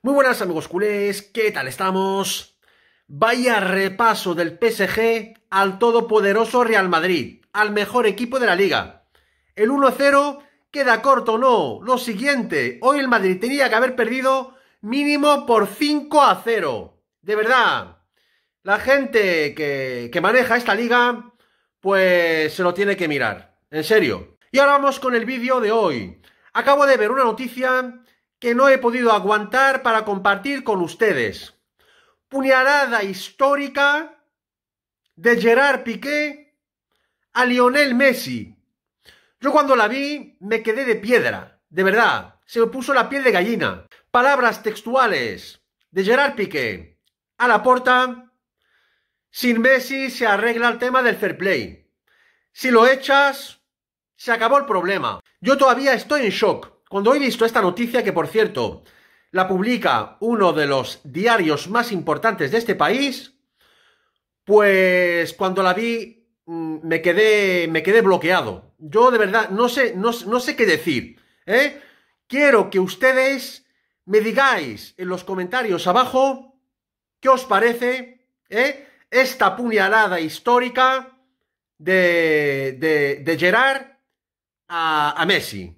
Muy buenas amigos culés, ¿qué tal estamos? Vaya repaso del PSG al todopoderoso Real Madrid, al mejor equipo de la liga. El 1-0 queda corto, no. Lo siguiente, hoy el Madrid tenía que haber perdido mínimo por 5 a 0. De verdad, la gente que, que maneja esta liga, pues se lo tiene que mirar. En serio. Y ahora vamos con el vídeo de hoy. Acabo de ver una noticia que no he podido aguantar para compartir con ustedes. Puñalada histórica de Gerard Piqué a Lionel Messi. Yo cuando la vi me quedé de piedra, de verdad. Se me puso la piel de gallina. Palabras textuales de Gerard Piqué a la porta. Sin Messi se arregla el tema del fair play. Si lo echas, se acabó el problema. Yo todavía estoy en shock. Cuando he visto esta noticia, que por cierto la publica uno de los diarios más importantes de este país, pues cuando la vi mm, me quedé, me quedé bloqueado. Yo de verdad no sé, no, sé qué decir. ¿eh? Quiero que ustedes me digáis en los comentarios abajo qué os parece ¿eh? esta puñalada histórica de, de, Gerard a, a Messi.